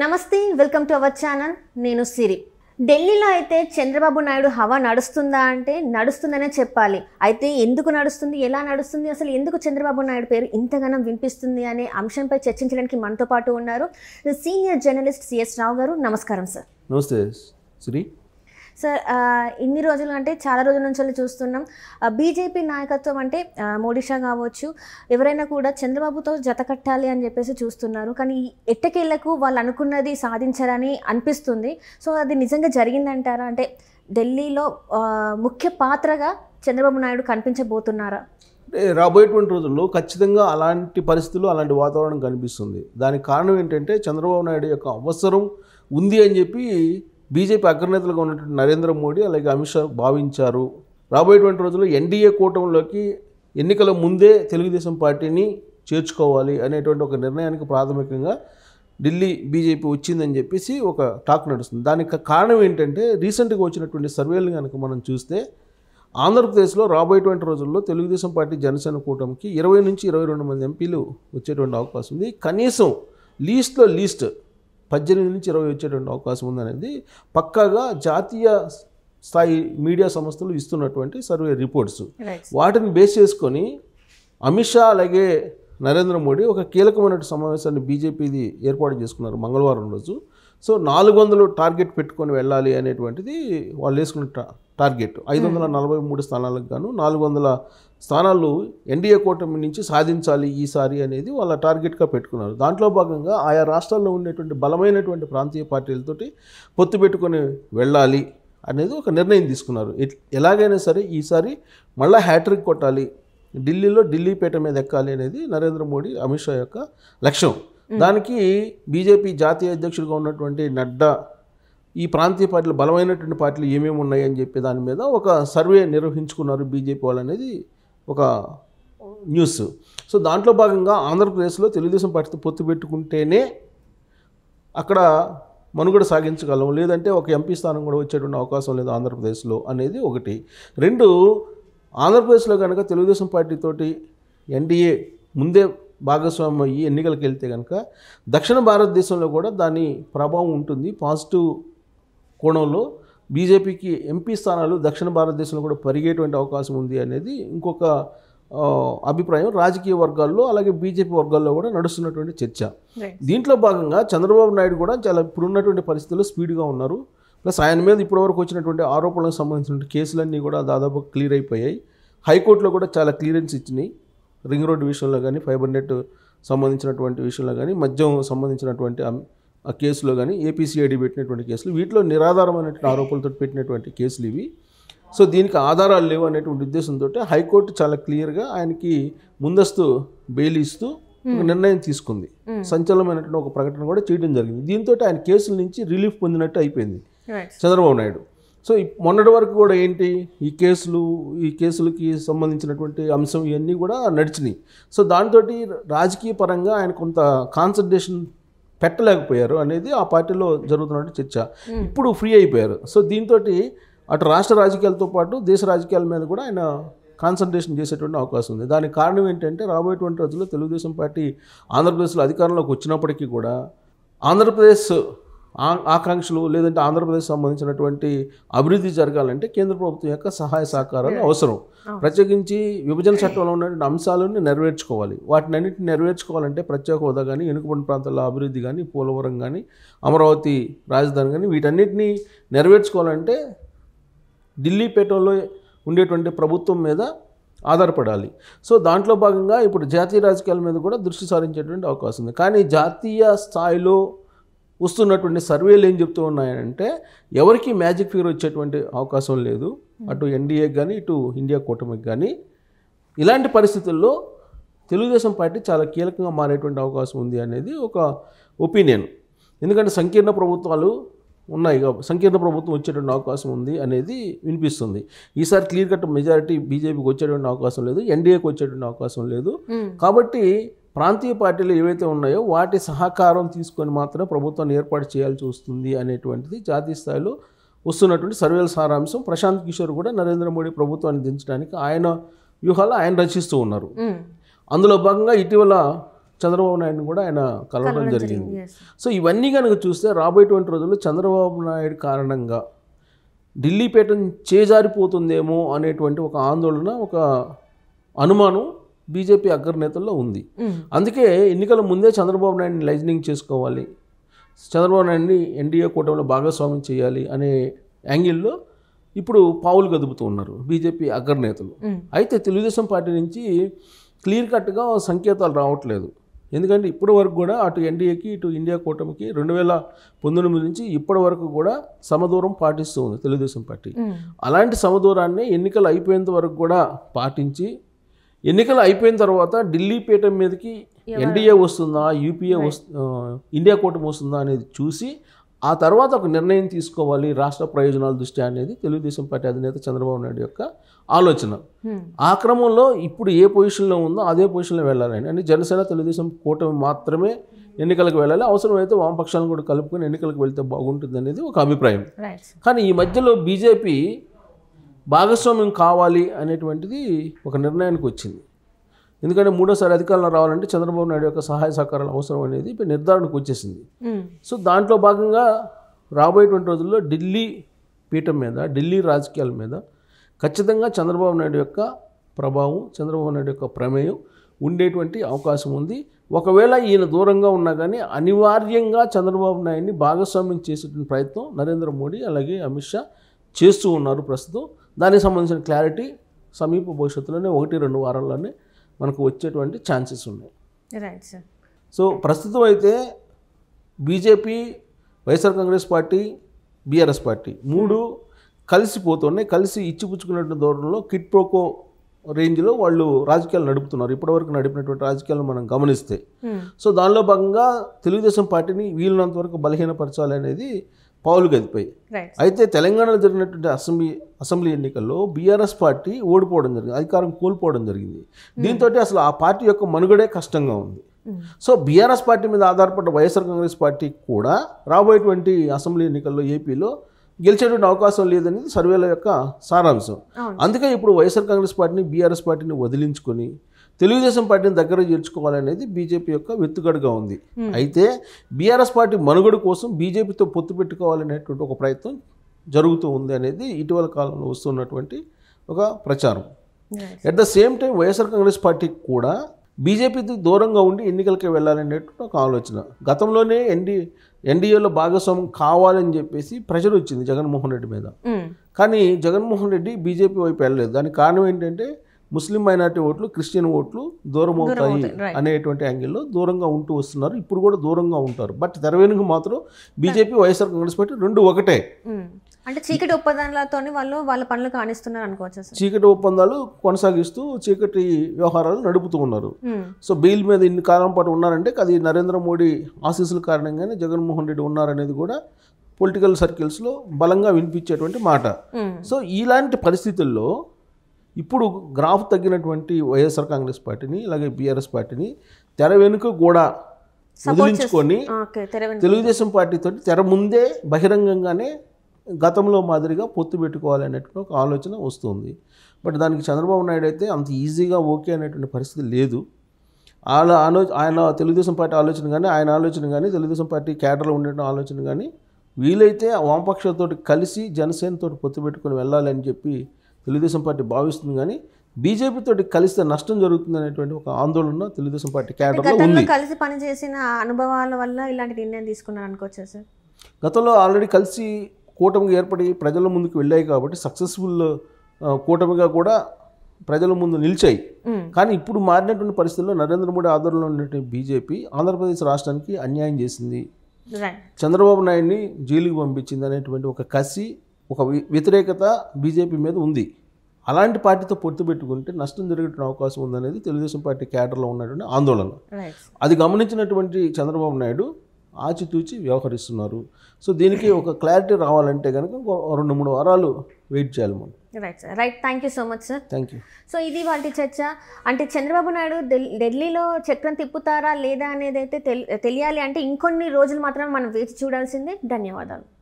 నమస్తే welcome to our channel నేను సిరి ఢిల్లీలో అయితే చంద్రబాబు నాయుడు హవా నడుస్తుందా అంటే నడుస్తుందనే చెప్పాలి అయితే ఎందుకు నడుస్తుంది ఎలా నడుస్తుంది అసలు ఎందుకు చంద్రబాబు నాయుడు పేరు ఇంతగానం వినిపిస్తుంది అనే అంశంపై చర్చించడానికి మనతో పాటు ఉన్నారు సీనియర్ జర్నలిస్ట్ సిఎస్ రావు గారు నమస్కారం సార్ నమస్తే సిరి సార్ ఇన్ని రోజులు అంటే చాలా రోజుల నుంచి చూస్తున్నాం బీజేపీ నాయకత్వం అంటే మోడీ షా కావచ్చు ఎవరైనా కూడా చంద్రబాబుతో జత కట్టాలి అని చెప్పేసి చూస్తున్నారు కానీ ఎట్టకేళ్లకు వాళ్ళు అనుకున్నది సాధించారని అనిపిస్తుంది సో అది నిజంగా జరిగిందంటారా అంటే ఢిల్లీలో ముఖ్య పాత్రగా చంద్రబాబు నాయుడు కనిపించబోతున్నారా రాబోయేటువంటి రోజుల్లో ఖచ్చితంగా అలాంటి పరిస్థితులు అలాంటి వాతావరణం కనిపిస్తుంది దానికి కారణం ఏంటంటే చంద్రబాబు నాయుడు యొక్క అవసరం ఉంది అని చెప్పి బీజేపీ అగ్రనేతలుగా ఉన్నటువంటి నరేంద్ర మోడీ అలాగే అమిత్ షా భావించారు రాబోయేటువంటి రోజుల్లో ఎన్డీఏ కూటమిలోకి ఎన్నికల ముందే తెలుగుదేశం పార్టీని చేర్చుకోవాలి అనేటువంటి ఒక నిర్ణయానికి ప్రాథమికంగా ఢిల్లీ బీజేపీ వచ్చిందని చెప్పేసి ఒక టాక్ నడుస్తుంది దానికి కారణం ఏంటంటే రీసెంట్గా వచ్చినటువంటి సర్వేలు కనుక మనం చూస్తే ఆంధ్రప్రదేశ్లో రాబోయేటువంటి రోజుల్లో తెలుగుదేశం పార్టీ జనసేన కూటమికి ఇరవై నుంచి ఇరవై రెండు మంది ఎంపీలు వచ్చేటువంటి అవకాశం ఉంది కనీసం లీస్ట్లో లీస్ట్ పద్దెనిమిది నుంచి ఇరవై వచ్చేటువంటి అవకాశం ఉందనేది పక్కాగా జాతీయ స్థాయి మీడియా సంస్థలు ఇస్తున్నటువంటి సర్వే రిపోర్ట్స్ వాటిని బేస్ చేసుకొని అమిత్ షా అలాగే నరేంద్ర మోడీ ఒక కీలకమైన సమావేశాన్ని బీజేపీది ఏర్పాటు చేసుకున్నారు మంగళవారం రోజు సో నాలుగు వందలు టార్గెట్ పెట్టుకొని వెళ్ళాలి అనేటువంటిది వాళ్ళు వేసుకున్న టార్గెట్ ఐదు వందల నలభై మూడు స్థానాలకు గాను నాలుగు వందల స్థానాలు ఎన్డీఏ కూటమి నుంచి సాధించాలి ఈసారి అనేది వాళ్ళ టార్గెట్గా పెట్టుకున్నారు దాంట్లో భాగంగా ఆయా రాష్ట్రాల్లో ఉండేటువంటి బలమైనటువంటి ప్రాంతీయ పార్టీలతోటి పొత్తు పెట్టుకొని వెళ్ళాలి అనేది ఒక నిర్ణయం తీసుకున్నారు ఎలాగైనా సరే ఈసారి మళ్ళీ హ్యాట్రిక్ కొట్టాలి ఢిల్లీలో ఢిల్లీపేట మీద ఎక్కాలి అనేది నరేంద్ర మోడీ అమిత్ షా యొక్క లక్ష్యం దానికి బీజేపీ జాతీయ అధ్యక్షుడిగా ఉన్నటువంటి నడ్డా ఈ ప్రాంతీయ పార్టీలు బలమైనటువంటి పార్టీలు ఏమేమి ఉన్నాయని చెప్పి దాని మీద ఒక సర్వే నిర్వహించుకున్నారు బీజేపీ వాళ్ళు అనేది ఒక న్యూస్ సో దాంట్లో భాగంగా ఆంధ్రప్రదేశ్లో తెలుగుదేశం పార్టీతో పొత్తు పెట్టుకుంటేనే అక్కడ మనుగడ సాగించగలం లేదంటే ఒక ఎంపీ స్థానం కూడా వచ్చేటువంటి అవకాశం లేదు ఆంధ్రప్రదేశ్లో అనేది ఒకటి రెండు ఆంధ్రప్రదేశ్లో కనుక తెలుగుదేశం పార్టీతోటి ఎన్డీఏ ముందే భాగస్వామ్యం అయ్యి ఎన్నికలకు వెళ్తే కనుక దక్షిణ భారతదేశంలో కూడా దాని ప్రభావం ఉంటుంది పాజిటివ్ కోణంలో బీజేపీకి ఎంపీ స్థానాలు దక్షిణ భారతదేశంలో కూడా పెరిగేటువంటి అవకాశం ఉంది అనేది ఇంకొక అభిప్రాయం రాజకీయ వర్గాల్లో అలాగే బీజేపీ వర్గాల్లో కూడా నడుస్తున్నటువంటి చర్చ దీంట్లో భాగంగా చంద్రబాబు నాయుడు కూడా చాలా ఇప్పుడున్నటువంటి పరిస్థితుల్లో స్పీడ్గా ఉన్నారు ప్లస్ ఆయన మీద ఇప్పటివరకు వచ్చినటువంటి ఆరోపణలకు సంబంధించిన కేసులన్నీ కూడా దాదాపు క్లియర్ అయిపోయాయి హైకోర్టులో కూడా చాలా క్లియరెన్స్ ఇచ్చినాయి రింగ్ రోడ్డు విషయంలో కానీ ఫైబర్ నెట్ సంబంధించినటువంటి విషయంలో కానీ మద్యం సంబంధించినటువంటి ఆ కేసులో కానీ ఏపీసీఐడి పెట్టినటువంటి కేసులు వీటిలో నిరాధారమైనటువంటి ఆరోపణలతో పెట్టినటువంటి కేసులు ఇవి సో దీనికి ఆధారాలు లేవు అనేటువంటి ఉద్దేశంతో హైకోర్టు చాలా క్లియర్గా ఆయనకి ముందస్తు బెయిల్ ఇస్తూ నిర్ణయం తీసుకుంది సంచలనమైనటువంటి ఒక ప్రకటన కూడా చేయడం జరిగింది దీంతో ఆయన కేసుల నుంచి రిలీఫ్ పొందినట్టు అయిపోయింది చంద్రబాబు నాయుడు సో మొన్నటి వరకు కూడా ఏంటి ఈ కేసులు ఈ కేసులకి సంబంధించినటువంటి అంశం ఇవన్నీ కూడా నడిచినాయి సో దాంతో రాజకీయ పరంగా ఆయన కొంత కాన్సన్ట్రేషన్ పెట్టలేకపోయారు అనేది ఆ పార్టీలో జరుగుతున్న చర్చ ఇప్పుడు ఫ్రీ అయిపోయారు సో దీంతో అటు రాష్ట్ర రాజకీయాలతో పాటు దేశ రాజకీయాల మీద కూడా ఆయన కాన్సన్ట్రేషన్ చేసేటువంటి అవకాశం ఉంది దానికి కారణం ఏంటంటే రాబోయేటువంటి రోజుల్లో తెలుగుదేశం పార్టీ ఆంధ్రప్రదేశ్లో అధికారంలోకి వచ్చినప్పటికీ కూడా ఆంధ్రప్రదేశ్ ఆకాంక్షలు లేదంటే ఆంధ్రప్రదేశ్ సంబంధించినటువంటి అభివృద్ధి జరగాలంటే కేంద్ర ప్రభుత్వం యొక్క సహాయ సహకారాలు అవసరం ప్రత్యేకించి విభజన చట్టంలో ఉన్నటువంటి అంశాలను నెరవేర్చుకోవాలి వాటిని అన్నింటిని నెరవేర్చుకోవాలంటే ప్రత్యేక హోదా కానీ వెనుకబడిన ప్రాంతాల్లో అభివృద్ధి కానీ పోలవరం కానీ అమరావతి రాజధాని కానీ వీటన్నిటిని నెరవేర్చుకోవాలంటే ఢిల్లీ పేటలో ఉండేటువంటి ప్రభుత్వం మీద ఆధారపడాలి సో దాంట్లో భాగంగా ఇప్పుడు జాతీయ రాజకీయాల మీద కూడా దృష్టి సారించేటువంటి అవకాశం ఉంది కానీ జాతీయ స్థాయిలో వస్తున్నటువంటి సర్వేలు ఏం చెప్తూ ఉన్నాయంటే ఎవరికి మ్యాజిక్ ఫిగర్ వచ్చేటువంటి అవకాశం లేదు అటు ఎన్డీఏకి కానీ ఇటు ఇండియా కూటమికి కానీ ఇలాంటి పరిస్థితుల్లో తెలుగుదేశం పార్టీ చాలా కీలకంగా మారేటువంటి అవకాశం ఉంది అనేది ఒక ఒపీనియన్ ఎందుకంటే సంకీర్ణ ప్రభుత్వాలు ఉన్నాయి సంకీర్ణ ప్రభుత్వం వచ్చేటువంటి అవకాశం ఉంది అనేది వినిపిస్తుంది ఈసారి క్లియర్ కట్ మెజారిటీ బీజేపీకి వచ్చేటువంటి అవకాశం లేదు ఎన్డీఏకి వచ్చేటువంటి అవకాశం లేదు కాబట్టి ప్రాంతీయ పార్టీలు ఏవైతే ఉన్నాయో వాటి సహకారం తీసుకొని మాత్రమే ప్రభుత్వాన్ని ఏర్పాటు చేయాల్సి వస్తుంది అనేటువంటిది జాతీయ స్థాయిలో వస్తున్నటువంటి సర్వేల సారాంశం ప్రశాంత్ కిషోర్ కూడా నరేంద్ర మోడీ ప్రభుత్వాన్ని దించడానికి ఆయన వ్యూహాలు ఆయన రచిస్తూ ఉన్నారు అందులో భాగంగా ఇటీవల చంద్రబాబు నాయుడుని కూడా ఆయన కలవడం జరిగింది సో ఇవన్నీ కనుక చూస్తే రాబోయేటువంటి రోజుల్లో చంద్రబాబు నాయుడు కారణంగా ఢిల్లీ పీఠం చేజారిపోతుందేమో అనేటువంటి ఒక ఆందోళన ఒక అనుమానం బీజేపీ అగ్రనేతల్లో ఉంది అందుకే ఎన్నికల ముందే చంద్రబాబు నాయుడిని లైజనింగ్ చేసుకోవాలి చంద్రబాబు నాయుడిని ఎన్డీఏ కూటమిలో భాగస్వామ్యం చేయాలి అనే యాంగిల్లో ఇప్పుడు పావులు గదుపుతూ ఉన్నారు బీజేపీ అగ్రనేతలు అయితే తెలుగుదేశం పార్టీ నుంచి క్లియర్ కట్గా సంకేతాలు రావట్లేదు ఎందుకంటే ఇప్పటి వరకు కూడా అటు ఎన్డీఏకి ఇటు ఇండియా కూటమికి రెండు వేల పంతొమ్మిది నుంచి ఇప్పటి వరకు కూడా సమదూరం పాటిస్తూ ఉంది తెలుగుదేశం పార్టీ అలాంటి సమదూరాన్ని ఎన్నికలు అయిపోయేంత వరకు కూడా పాటించి ఎన్నికలు అయిపోయిన తర్వాత ఢిల్లీ పీఠం మీదకి ఎన్డీఏ వస్తుందా యూపీఏ వస్తు ఇండియా కూటమి వస్తుందా అనేది చూసి ఆ తర్వాత ఒక నిర్ణయం తీసుకోవాలి రాష్ట్ర ప్రయోజనాల దృష్ట్యా అనేది తెలుగుదేశం పార్టీ అధినేత చంద్రబాబు నాయుడు యొక్క ఆలోచన ఆ క్రమంలో ఇప్పుడు ఏ పొజిషన్లో ఉందో అదే పొజిషన్లో వెళ్ళాలని అంటే జనసేన తెలుగుదేశం కూటమి మాత్రమే ఎన్నికలకు వెళ్ళాలి అవసరమైతే వామపక్షాలను కూడా కలుపుకొని ఎన్నికలకు వెళ్తే బాగుంటుంది అనేది ఒక అభిప్రాయం కానీ ఈ మధ్యలో బీజేపీ భాగస్వామ్యం కావాలి అనేటువంటిది ఒక నిర్ణయానికి వచ్చింది ఎందుకంటే మూడోసారి అధికారంలో రావాలంటే చంద్రబాబు నాయుడు యొక్క సహాయ సహకారాలు అవసరం అనేది నిర్ధారణకు వచ్చేసింది సో దాంట్లో భాగంగా రాబోయేటువంటి రోజుల్లో ఢిల్లీ పీఠం మీద ఢిల్లీ రాజకీయాల మీద ఖచ్చితంగా చంద్రబాబు నాయుడు యొక్క ప్రభావం చంద్రబాబు నాయుడు యొక్క ప్రమేయం ఉండేటువంటి అవకాశం ఉంది ఒకవేళ ఈయన దూరంగా ఉన్నా కానీ అనివార్యంగా చంద్రబాబు నాయుడిని భాగస్వామ్యం చేసేటువంటి ప్రయత్నం నరేంద్ర మోడీ అలాగే అమిత్ షా చేస్తూ ఉన్నారు ప్రస్తుతం దానికి సంబంధించిన క్లారిటీ సమీప భవిష్యత్తులోనే ఒకటి రెండు వారాల్లోనే మనకు వచ్చేటువంటి ఛాన్సెస్ ఉన్నాయి రైట్ సార్ సో ప్రస్తుతం అయితే BJP YSR Congress party BRS party మూడు కలిసిపోతున్నాయి కలిసి ఇచ్చిపుచ్చుకున్న ధోరణిలో కిట్ ప్రోకో రేంజ్లో వాళ్ళు రాజకీయాలు నడుపుతున్నారు ఇప్పటివరకు నడిపినటువంటి రాజకీయాలను మనం గమనిస్తే సో hmm. దానిలో భాగంగా తెలుగుదేశం పార్టీని వీలున్నంత వరకు బలహీనపరచాలి అనేది పావులు గదిపోయి అయితే తెలంగాణలో జరిగినటువంటి అసెంబ్లీ అసెంబ్లీ ఎన్నికల్లో బీఆర్ఎస్ పార్టీ ఓడిపోవడం జరిగింది అధికారం కోల్పోవడం జరిగింది hmm. దీంతో అసలు ఆ పార్టీ యొక్క మనుగడే కష్టంగా ఉంది hmm. సో బీఆర్ఎస్ పార్టీ మీద ఆధారపడ్డ వైఎస్ఆర్ కాంగ్రెస్ పార్టీ కూడా రాబోయేటువంటి అసెంబ్లీ ఎన్నికల్లో ఏపీలో గెలిచేటువంటి అవకాశం లేదనేది సర్వేల యొక్క సారాంశం అందుకే ఇప్పుడు వైఎస్ఆర్ కాంగ్రెస్ పార్టీని బీఆర్ఎస్ పార్టీని వదిలించుకొని తెలుగుదేశం పార్టీని దగ్గర చేర్చుకోవాలనేది బీజేపీ యొక్క వెత్తుగడగా ఉంది hmm. అయితే బీఆర్ఎస్ పార్టీ మనుగడ కోసం బీజేపీతో పొత్తు పెట్టుకోవాలనేటువంటి ఒక ప్రయత్నం జరుగుతూ ఉంది అనేది ఇటీవల కాలంలో వస్తున్నటువంటి ఒక ప్రచారం at the same time YSR Congress పార్టీకి కూడా బీజేపీకి దూరంగా ఉండి ఎన్నికలకి వెళ్ళాలనేటువంటి ఒక ఆలోచన గతంలోనే ఎన్డీ ఎన్డీఏలో భాగస్వామ్యం కావాలని చెప్పేసి ప్రజలు వచ్చింది జగన్మోహన్ రెడ్డి మీద hmm. కానీ జగన్మోహన్ రెడ్డి బీజేపీ వైపు వెళ్ళలేదు దానికి కారణం ఏంటంటే ముస్లిం మైనార్టీ ఓట్లు క్రిస్టియన్ ఓట్లు దూరం అవుతాయి అనేటువంటి యాంగిల్లో దూరంగా ఉంటూ వస్తున్నారు ఇప్పుడు కూడా దూరంగా ఉంటారు బట్ తెరవేనుగు మాత్రం బీజేపీ వైఎస్ఆర్ కాంగ్రెస్ పార్టీ రెండు ఒకటే అంటే చీకటి ఒప్పందాలతో వాళ్ళు వాళ్ళ పనులు కానిస్తున్నారు అనుకోవచ్చు చీకటి ఒప్పందాలు కొనసాగిస్తూ చీకటి వ్యవహారాలు నడుపుతూ ఉన్నారు సో బెయిల్ మీద ఇన్ని కాలం పాటు ఉన్నారంటే అది నరేంద్ర మోడీ ఆశీస్సుల కారణంగానే జగన్మోహన్ రెడ్డి ఉన్నారనేది కూడా పొలిటికల్ సర్కిల్స్లో బలంగా వినిపించేటువంటి మాట సో ఇలాంటి పరిస్థితుల్లో ఇప్పుడు గ్రాఫ్ తగ్గినటువంటి వైఎస్ఆర్ కాంగ్రెస్ పార్టీని అలాగే బీఆర్ఎస్ పార్టీని తెర వెనుక కూడా వదిలించుకొని తెలుగుదేశం పార్టీతో తెర ముందే బహిరంగంగానే గతంలో మాదిరిగా పొత్తు పెట్టుకోవాలి అనేటువంటి ఒక ఆలోచన వస్తుంది బట్ దానికి చంద్రబాబు నాయుడు అయితే అంత ఈజీగా ఓకే అనేటువంటి పరిస్థితి లేదు అలా ఆలో ఆయన తెలుగుదేశం పార్టీ ఆలోచన కానీ ఆయన ఆలోచన కానీ తెలుగుదేశం పార్టీ క్యాడర్లో ఉండే ఆలోచన కానీ వీలైతే వామపక్షంతో కలిసి జనసేనతో పొత్తు పెట్టుకుని వెళ్ళాలని చెప్పి తెలుగుదేశం పార్టీ భావిస్తుంది కానీ బీజేపీతో కలిస్తే నష్టం జరుగుతుంది అనేటువంటి ఒక ఆందోళన తెలుగుదేశం పార్టీ క్యాడర్లో ఉంది కలిసి పనిచేసిన అనుభవాల వల్ల ఇలాంటి నిర్ణయం తీసుకున్నారు అనుకోవచ్చా సార్ గతంలో ఆల్రెడీ కలిసి కూటమికి ఏర్పడి ప్రజల ముందుకు వెళ్ళాయి కాబట్టి సక్సెస్ఫుల్ కూటమిగా కూడా ప్రజల ముందు నిలిచాయి కానీ ఇప్పుడు మారినటువంటి పరిస్థితుల్లో నరేంద్ర మోడీ ఆధ్వర్యంలో ఉన్నటువంటి బీజేపీ ఆంధ్రప్రదేశ్ రాష్ట్రానికి అన్యాయం చేసింది చంద్రబాబు నాయుడిని జైలుకి పంపించింది అనేటువంటి ఒక కసి ఒక వ్యతిరేకత బీజేపీ మీద ఉంది అలాంటి పార్టీతో పొత్తు పెట్టుకుంటే నష్టం జరిగేటువంటి అవకాశం ఉందనేది తెలుగుదేశం పార్టీ క్యాడర్లో ఉన్నటువంటి ఆందోళన అది గమనించినటువంటి చంద్రబాబు నాయుడు ఆచితూచి వ్యవహరిస్తున్నారు సో దీనికి ఒక క్లారిటీ రావాలంటే కనుక రెండు మూడు వారాలు వెయిట్ చేయాలి మనం right sir right thank you so much sir thank you so ఇది వాటి చర్చ అంటే చంద్రబాబు నాయుడు ఢిల్లీలో చక్రం తిప్పుతారా లేదా అనేది అయితే తెలియాలి అంటే ఇంకొన్ని రోజులు మాత్రం మనం వేచి చూడాల్సిందే ధన్యవాదాలు